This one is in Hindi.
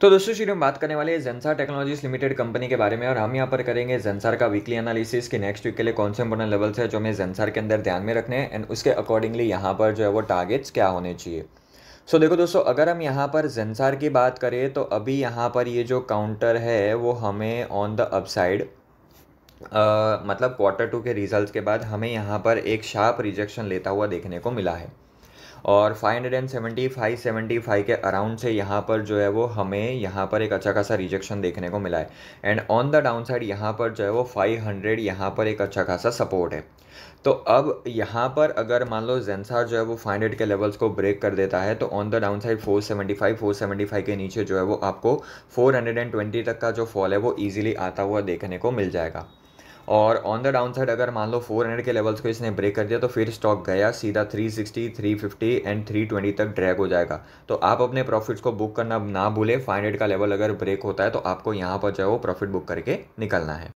तो दोस्तों शुरू हम बात करने वाले हैं जेंसार टेक्नोलॉजीज लिमिटेड कंपनी के बारे में और हम यहाँ पर करेंगे जेंसार का वीकली एनालिसिस कि नेक्स्ट वीक के लिए कौन से इंपॉर्टेंट लेवल्स है जो हमें जेंसार के अंदर ध्यान में रखने हैं एंड उसके अकॉर्डिंगली यहाँ पर जो है वो टारगेट्स क्या होने चाहिए सो so, देखो दोस्तों अगर हम यहाँ पर जेंसार की बात करें तो अभी यहाँ पर ये जो काउंटर है वो हमें ऑन द अपसाइड मतलब क्वार्टर टू के रिजल्ट के बाद हमें यहाँ पर एक शार्प रिजेक्शन लेता हुआ देखने को मिला है और सेवेंटी फाइव के अराउंड से यहाँ पर जो है वो हमें यहाँ पर एक अच्छा खासा रिजेक्शन देखने को मिला है and on the downside यहाँ पर जो है वो 500 हंड्रेड यहाँ पर एक अच्छा खासा सपोर्ट है तो अब यहाँ पर अगर मान लो जेंसार जो है वो 500 के लेवल्स को ब्रेक कर देता है तो ऑन द डाउन साइड 475 475 के नीचे जो है वो आपको 420 तक का जो फॉल है वो ईजिली आता हुआ देखने को मिल जाएगा और ऑन द डाउन साइड अगर मान लो 400 के लेवल्स को इसने ब्रेक कर दिया तो फिर स्टॉक गया सीधा 360, 350 एंड 320 तक ड्रैग हो जाएगा तो आप अपने प्रॉफिट्स को बुक करना ना भूलें 500 का लेवल अगर ब्रेक होता है तो आपको यहाँ पर जो है वो प्रॉफिट बुक करके निकलना है